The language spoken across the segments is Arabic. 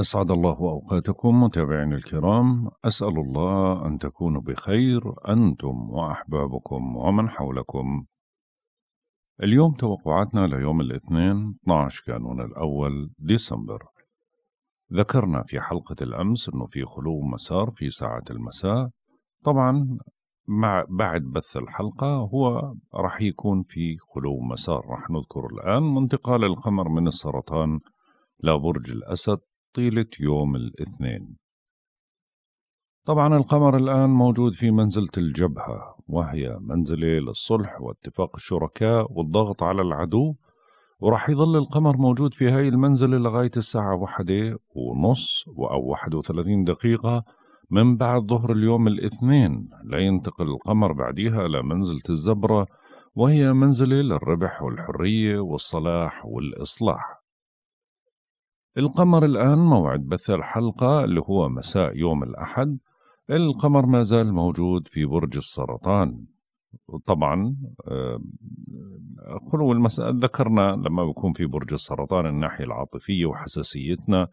أسعد الله أوقاتكم متابعين الكرام أسأل الله أن تكونوا بخير أنتم وأحبابكم ومن حولكم اليوم توقعاتنا ليوم الاثنين 12 كانون الأول ديسمبر ذكرنا في حلقة الأمس أنه في خلو مسار في ساعة المساء طبعا مع بعد بث الحلقة هو راح يكون في خلو مسار راح نذكر الآن انتقال القمر من السرطان لبرج الأسد طيلة يوم الاثنين طبعا القمر الآن موجود في منزلة الجبهة وهي منزلة للصلح واتفاق الشركاء والضغط على العدو ورح يظل القمر موجود في هاي المنزلة لغاية الساعة واحدة ونص أو واحد وثلاثين دقيقة من بعد ظهر اليوم الاثنين لينتقل القمر بعديها لمنزلة الزبرة وهي منزلة للربح والحرية والصلاح والإصلاح القمر الآن موعد بث الحلقة اللي هو مساء يوم الأحد القمر ما زال موجود في برج السرطان طبعا آه، خلو المساء ذكرنا لما بكون في برج السرطان الناحية العاطفية وحساسيتنا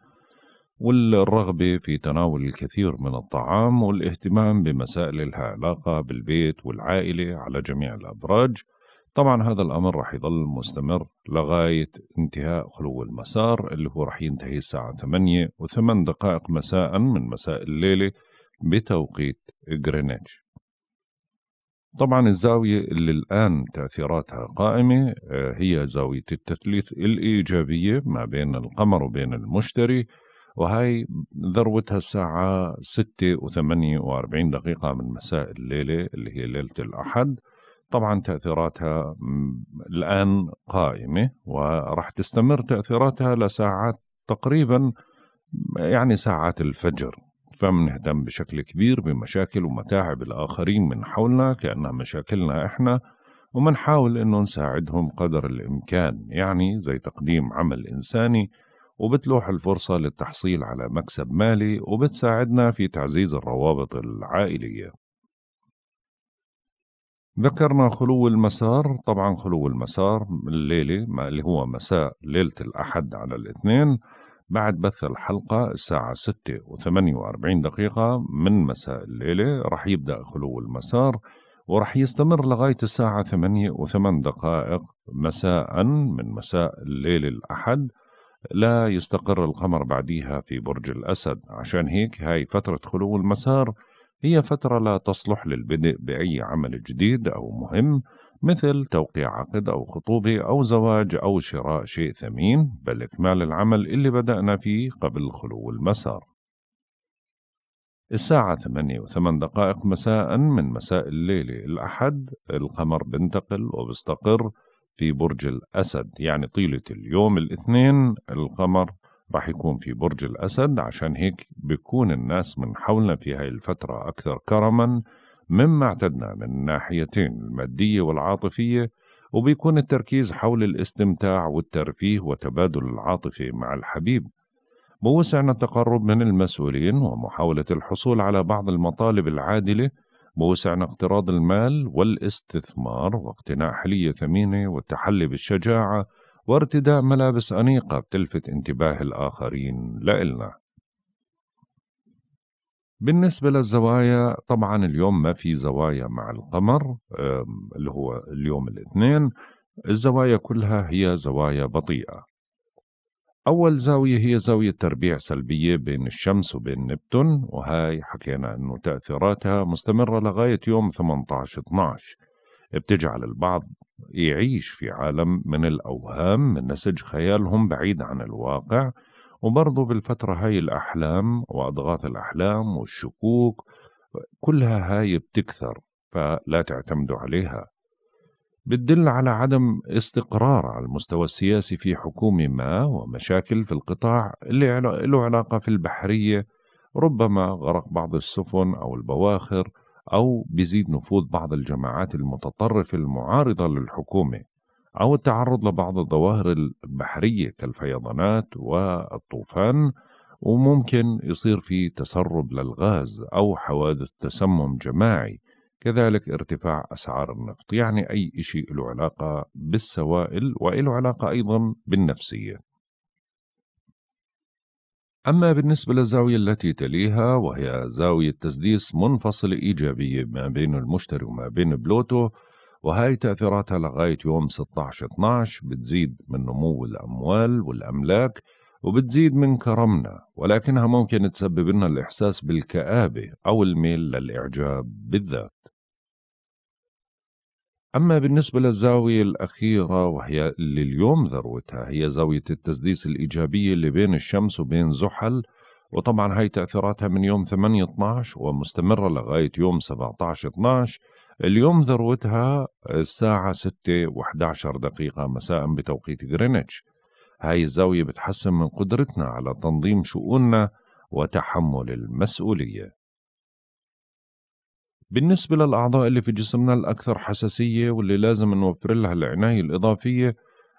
والرغبة في تناول الكثير من الطعام والاهتمام بمسائل لها علاقة بالبيت والعائلة على جميع الأبراج طبعا هذا الأمر راح يظل مستمر لغاية انتهاء خلو المسار اللي هو راح ينتهي الساعة 8 و8 دقائق مساء من مساء الليلة بتوقيت جرينتش طبعا الزاوية اللي الآن تأثيراتها قائمة آه، هي زاوية التثليث الإيجابية ما بين القمر وبين المشتري وهي ذروتها الساعة 6 و48 دقيقة من مساء الليلة اللي هي ليلة الأحد طبعا تأثيراتها الآن قائمة وراح تستمر تأثيراتها لساعات تقريبا يعني ساعات الفجر فمنهتم بشكل كبير بمشاكل ومتاعب الآخرين من حولنا كأنها مشاكلنا إحنا ومنحاول إنه نساعدهم قدر الإمكان يعني زي تقديم عمل إنساني وبتلوح الفرصة للتحصيل على مكسب مالي وبتساعدنا في تعزيز الروابط العائلية ذكرنا خلو المسار طبعا خلو المسار الليلة اللي هو مساء ليلة الأحد على الاثنين بعد بث الحلقة الساعة 6 و48 دقيقة من مساء الليلة رح يبدأ خلو المسار ورح يستمر لغاية الساعة 8 و8 دقائق مساء من مساء الليل الأحد لا يستقر القمر بعديها في برج الأسد عشان هيك هاي فترة خلو المسار هي فترة لا تصلح للبدء بأي عمل جديد أو مهم مثل توقيع عقد أو خطوبة أو زواج أو شراء شيء ثمين بل إكمال العمل اللي بدأنا فيه قبل خلو المسار الساعة 8 وثمان دقائق مساء من مساء الليلة الأحد القمر بنتقل وبستقر في برج الأسد يعني طيلة اليوم الاثنين القمر راح يكون في برج الأسد عشان هيك بيكون الناس من حولنا في هاي الفترة أكثر كرما مما اعتدنا من الناحيتين المادية والعاطفية وبيكون التركيز حول الاستمتاع والترفيه وتبادل العاطفة مع الحبيب بوسعنا التقرب من المسؤولين ومحاولة الحصول على بعض المطالب العادلة بوسعنا اقتراض المال والاستثمار واقتناء حلية ثمينة والتحلي بالشجاعة وارتداء ملابس أنيقة بتلفت انتباه الآخرين لإلنا بالنسبة للزوايا طبعا اليوم ما في زوايا مع القمر اللي هو اليوم الاثنين الزوايا كلها هي زوايا بطيئة أول زاوية هي زاوية تربيع سلبية بين الشمس وبين نبتون وهاي حكينا أنه تأثيراتها مستمرة لغاية يوم 18 12 بتجعل البعض يعيش في عالم من الأوهام من نسج خيالهم بعيد عن الواقع وبرضه بالفترة هاي الأحلام وأضغاث الأحلام والشكوك كلها هاي بتكثر فلا تعتمدوا عليها بتدل على عدم استقرار على المستوى السياسي في حكومة ما ومشاكل في القطاع اللي له علاقة في البحرية ربما غرق بعض السفن أو البواخر أو بيزيد نفوذ بعض الجماعات المتطرفة المعارضة للحكومة أو التعرض لبعض الظواهر البحرية كالفيضانات والطوفان وممكن يصير في تسرب للغاز أو حوادث تسمم جماعي كذلك ارتفاع أسعار النفط يعني أي شيء له علاقة بالسوائل وله علاقة أيضا بالنفسية أما بالنسبة للزاوية التي تليها وهي زاوية تسديس منفصلة إيجابية ما بين المشتري وما بين بلوتو وهي تأثيراتها لغاية يوم 16-12 بتزيد من نمو الأموال والأملاك وبتزيد من كرمنا ولكنها ممكن تسبب لنا الإحساس بالكآبة أو الميل للإعجاب بالذات أما بالنسبة للزاوية الأخيرة وهي اللي اليوم ذروتها هي زاوية التسديس الإيجابية اللي بين الشمس وبين زحل وطبعا هاي تأثيراتها من يوم 8-12 ومستمرة لغاية يوم 17-12 اليوم ذروتها الساعة 6 و11 دقيقة مساء بتوقيت غرينتش هاي الزاوية بتحسن من قدرتنا على تنظيم شؤوننا وتحمل المسؤولية بالنسبة للأعضاء اللي في جسمنا الأكثر حساسية واللي لازم نوفر لها العناية الإضافية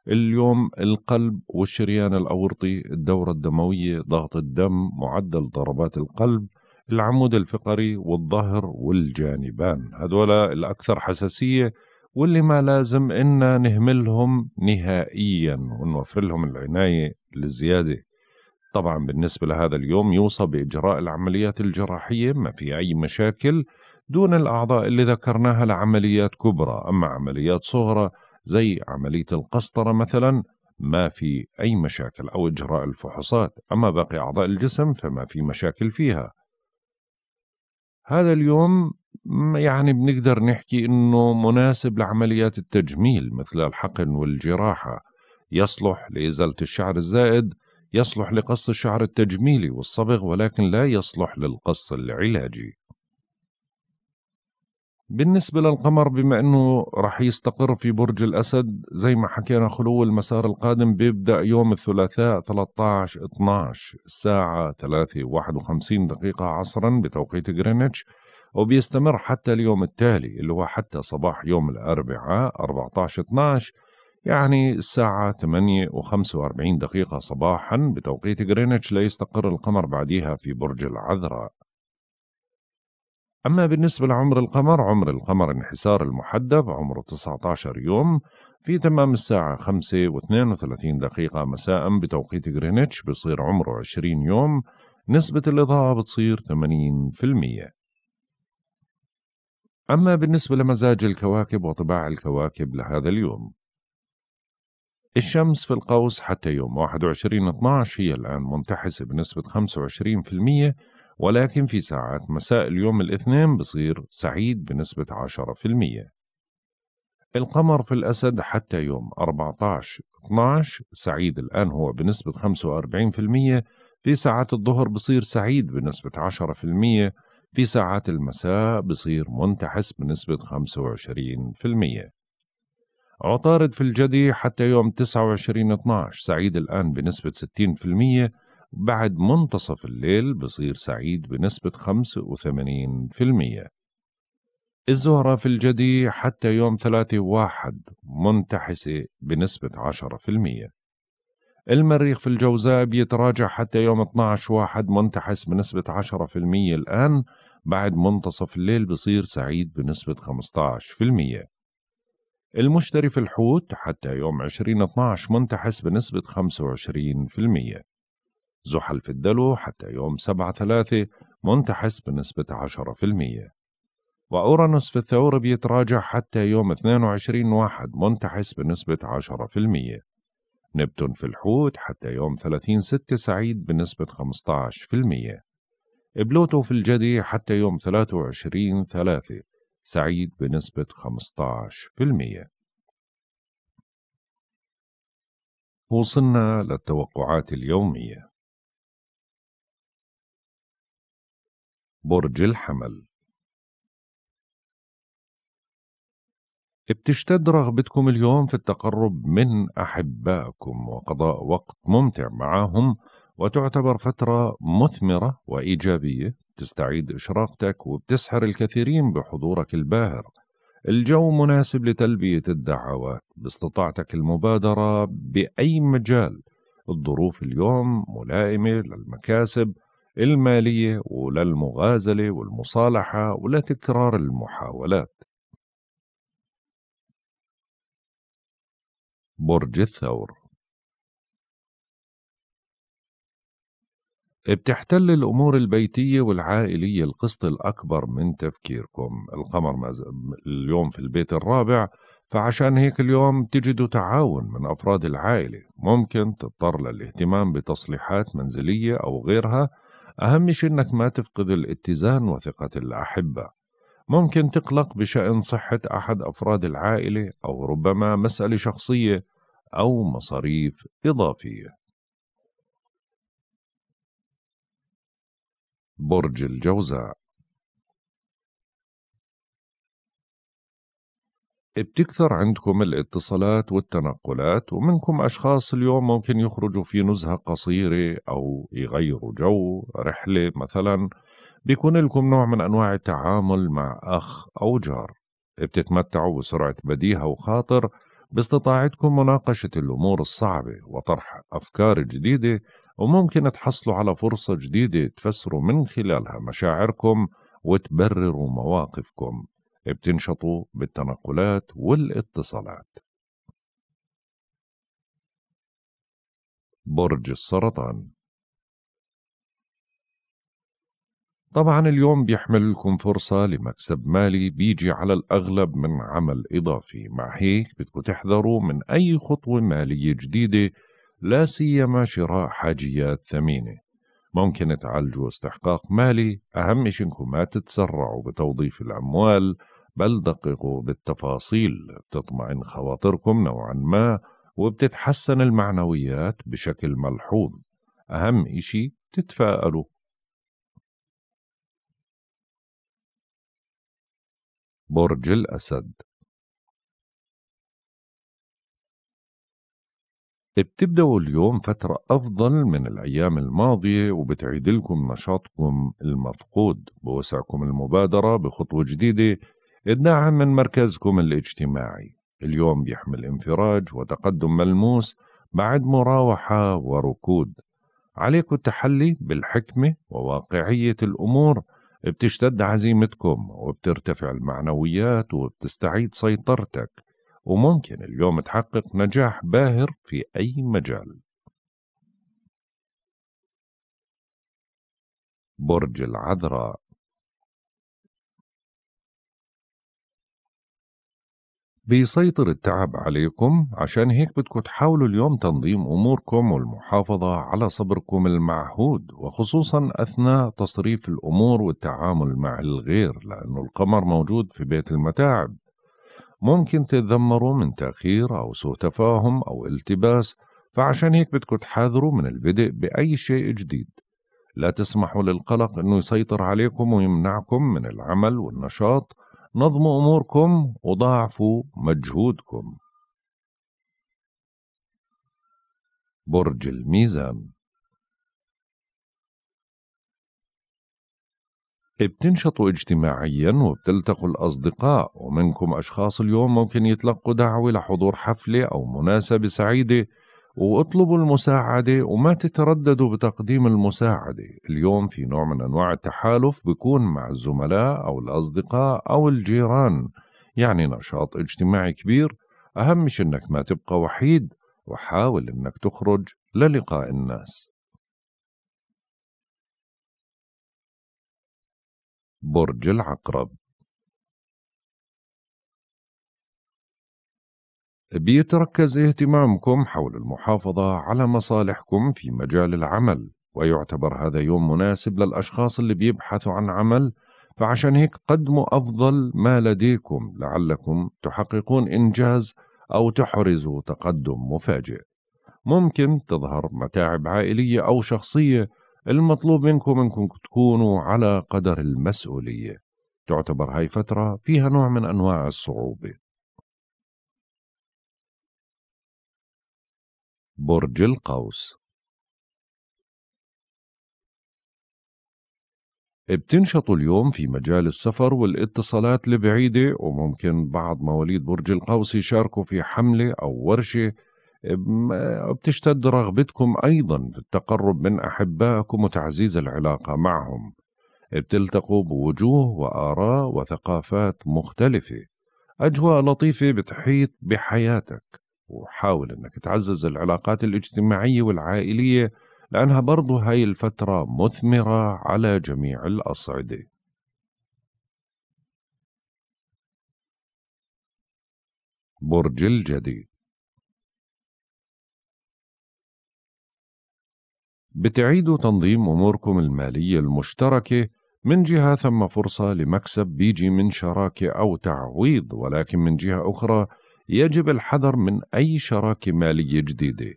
اليوم القلب والشريان الأورطي الدورة الدموية ضغط الدم معدل ضربات القلب العمود الفقري والظهر والجانبان هذولا الأكثر حساسية واللي ما لازم إن نهملهم نهائيا ونوفر لهم العناية للزيادة طبعا بالنسبة لهذا اليوم يوصى بإجراء العمليات الجراحية ما في أي مشاكل دون الأعضاء اللي ذكرناها لعمليات كبرى أما عمليات صغرى زي عملية القسطرة مثلا ما في أي مشاكل أو إجراء الفحوصات أما باقي أعضاء الجسم فما في مشاكل فيها هذا اليوم يعني بنقدر نحكي أنه مناسب لعمليات التجميل مثل الحقن والجراحة يصلح لإزالة الشعر الزائد يصلح لقص الشعر التجميلي والصبغ ولكن لا يصلح للقص العلاجي بالنسبة للقمر بما أنه رح يستقر في برج الأسد زي ما حكينا خلو المسار القادم بيبدأ يوم الثلاثاء 13 12 الساعة 3.51 دقيقة عصرا بتوقيت غرينتش وبيستمر حتى اليوم التالي اللي هو حتى صباح يوم الأربعاء 14 12 يعني الساعة 8 و45 دقيقة صباحا بتوقيت غرينتش ليستقر القمر بعدها في برج العذراء أما بالنسبة لعمر القمر عمر القمر انحسار المحدب عمره 19 يوم في تمام الساعة 5 و32 دقيقة مساء بتوقيت غرينتش بصير عمره 20 يوم نسبة الإضاءة بتصير 80% أما بالنسبة لمزاج الكواكب وطباع الكواكب لهذا اليوم الشمس في القوس حتى يوم 21/12 هي الآن منتحسة بنسبة ولكن في ساعات مساء اليوم الاثنين بصير سعيد بنسبة 10% القمر في الأسد حتى يوم 14-12 سعيد الآن هو بنسبة 45% في ساعات الظهر بصير سعيد بنسبة 10% في ساعات المساء بصير منتحس بنسبة 25% عطارد في الجدي حتى يوم 29-12 سعيد الآن بنسبة بعد منتصف الليل بصير سعيد بنسبة 85% الزهرة في الجدي حتى يوم 3 واحد منتحسة بنسبة 10% المريخ في الجوزاء بيتراجع حتى يوم 12 واحد منتحس بنسبة 10% الآن بعد منتصف الليل بصير سعيد بنسبة 15% المشتري في الحوت حتى يوم 20 12 منتحس بنسبة 25% زحل في الدلو حتى يوم 7/3 منتحس بنسبة 10% وأورانوس في الثور بيتراجع حتى يوم 22 1 منتحس بنسبة 10% نبتون في الحوت حتى يوم 30 6 سعيد بنسبة 15% بلوتو في الجدي حتى يوم 23 3 سعيد بنسبة 15% وصلنا للتوقعات اليومية برج الحمل بتشتد رغبتكم اليوم في التقرب من أحبائكم وقضاء وقت ممتع معهم وتعتبر فترة مثمرة وإيجابية تستعيد إشراقتك وبتسحر الكثيرين بحضورك الباهر الجو مناسب لتلبية الدعوات باستطاعتك المبادرة بأي مجال الظروف اليوم ملائمة للمكاسب المالية ولا المغازلة والمصالحة ولا تكرار المحاولات برج الثور بتحتل الأمور البيتية والعائلية القسط الأكبر من تفكيركم القمر اليوم في البيت الرابع فعشان هيك اليوم تجدوا تعاون من أفراد العائلة ممكن تضطر للاهتمام بتصليحات منزلية أو غيرها أهم شيء إنك ما تفقد الاتزان وثقة الأحبة ممكن تقلق بشأن صحة أحد أفراد العائلة أو ربما مسألة شخصية أو مصاريف إضافية برج الجوزاء بتكثر عندكم الاتصالات والتنقلات ومنكم أشخاص اليوم ممكن يخرجوا في نزهة قصيرة أو يغيروا جو رحلة مثلا بيكون لكم نوع من أنواع التعامل مع أخ أو جار بتتمتعوا بسرعة بديهة وخاطر باستطاعتكم مناقشة الأمور الصعبة وطرح أفكار جديدة وممكن تحصلوا على فرصة جديدة تفسروا من خلالها مشاعركم وتبرروا مواقفكم بتنشطوا بالتنقلات والاتصالات برج السرطان طبعا اليوم بيحملكم فرصة لمكسب مالي بيجي على الأغلب من عمل إضافي مع هيك بدكم تحذروا من أي خطوة مالية جديدة لا سيما شراء حاجيات ثمينة ممكن تعالجوا استحقاق مالي أهم شي إنكم ما تتسرعوا بتوظيف الأموال بل دققوا بالتفاصيل بتطمئن خواطركم نوعا ما وبتتحسن المعنويات بشكل ملحوظ أهم إشي تتفائلوا برج الأسد بتبدأوا اليوم فترة أفضل من الأيام الماضية وبتعيد لكم نشاطكم المفقود بوسعكم المبادرة بخطوة جديدة الدعم من مركزكم الاجتماعي اليوم بيحمل انفراج وتقدم ملموس بعد مراوحة وركود عليكم التحلي بالحكمة وواقعية الأمور بتشتد عزيمتكم وبترتفع المعنويات وبتستعيد سيطرتك وممكن اليوم تحقق نجاح باهر في أي مجال برج العذراء بيسيطر التعب عليكم عشان هيك بدكم تحاولوا اليوم تنظيم أموركم والمحافظة على صبركم المعهود وخصوصا أثناء تصريف الأمور والتعامل مع الغير لأنه القمر موجود في بيت المتاعب ممكن تتذمروا من تأخير أو سوء تفاهم أو التباس فعشان هيك بدكم تحاذروا من البدء بأي شيء جديد لا تسمحوا للقلق أنه يسيطر عليكم ويمنعكم من العمل والنشاط نظموا أموركم وضاعفوا مجهودكم برج الميزان بتنشطوا اجتماعيا وبتلتقوا الأصدقاء ومنكم أشخاص اليوم ممكن يتلقوا دعوة لحضور حفلة أو مناسبة سعيدة واطلبوا المساعدة وما تترددوا بتقديم المساعدة اليوم في نوع من أنواع التحالف بيكون مع الزملاء أو الأصدقاء أو الجيران يعني نشاط اجتماعي كبير أهم مش أنك ما تبقى وحيد وحاول أنك تخرج للقاء الناس برج العقرب بيتركز اهتمامكم حول المحافظة على مصالحكم في مجال العمل ويعتبر هذا يوم مناسب للأشخاص اللي بيبحثوا عن عمل فعشان هيك قدموا أفضل ما لديكم لعلكم تحققون إنجاز أو تحرزوا تقدم مفاجئ ممكن تظهر متاعب عائلية أو شخصية المطلوب منكم أنكم تكونوا على قدر المسؤولية تعتبر هاي فترة فيها نوع من أنواع الصعوبة برج القوس بتنشطوا اليوم في مجال السفر والاتصالات البعيدة وممكن بعض مواليد برج القوس يشاركوا في حملة أو ورشة بتشتد رغبتكم أيضا بالتقرب من أحبائكم وتعزيز العلاقة معهم بتلتقوا بوجوه وآراء وثقافات مختلفة أجواء لطيفة بتحيط بحياتك وحاول أنك تعزز العلاقات الاجتماعية والعائلية لأنها برضو هاي الفترة مثمرة على جميع الأصعدة برج الجدي بتعيدوا تنظيم أموركم المالية المشتركة من جهة ثم فرصة لمكسب بيجي من شراكة أو تعويض ولكن من جهة أخرى يجب الحذر من أي شراكة مالية جديدة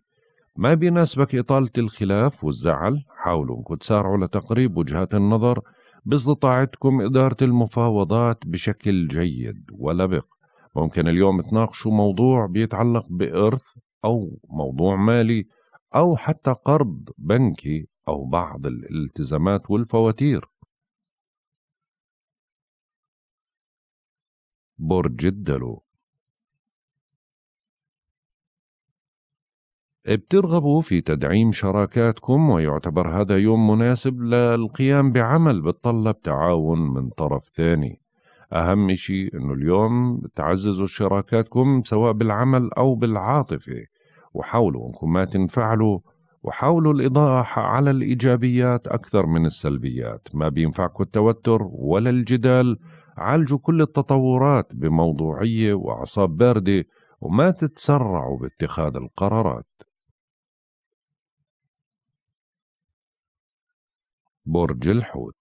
ما بيناسبك إطالة الخلاف والزعل حاولوا أنكم تسارعوا لتقريب وجهات النظر باستطاعتكم إدارة المفاوضات بشكل جيد ولبق ممكن اليوم تناقشوا موضوع بيتعلق بإرث أو موضوع مالي أو حتى قرض بنكي أو بعض الالتزامات والفواتير برج الدلو بترغبوا في تدعيم شراكاتكم ويعتبر هذا يوم مناسب للقيام بعمل بتطلب تعاون من طرف ثاني أهم شيء أنه اليوم تعززوا شراكاتكم سواء بالعمل أو بالعاطفة وحاولوا أنكم ما تنفعلوا وحاولوا الإضاءة على الإيجابيات أكثر من السلبيات ما بينفعكم التوتر ولا الجدال عالجوا كل التطورات بموضوعية وأعصاب باردة وما تتسرعوا باتخاذ القرارات برج الحوت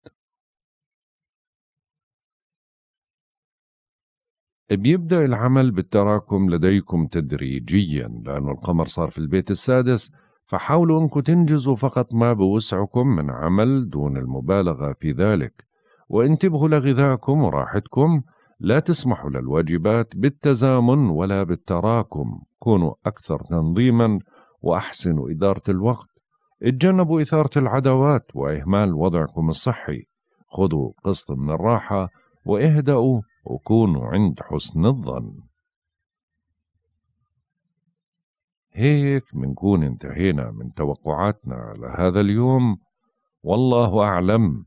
بيبدأ العمل بالتراكم لديكم تدريجيا لأن القمر صار في البيت السادس فحاولوا أنكم تنجزوا فقط ما بوسعكم من عمل دون المبالغة في ذلك وانتبهوا لغذائكم وراحتكم لا تسمحوا للواجبات بالتزامن ولا بالتراكم كونوا أكثر تنظيما وأحسنوا إدارة الوقت اتجنبوا إثارة العداوات وإهمال وضعكم الصحي خذوا قسط من الراحة واهدأوا وكونوا عند حسن الظن هيك منكون انتهينا من توقعاتنا لهذا اليوم والله أعلم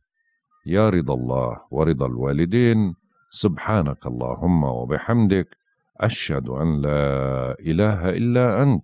يا رضا الله ورضا الوالدين سبحانك اللهم وبحمدك أشهد أن لا إله إلا أنت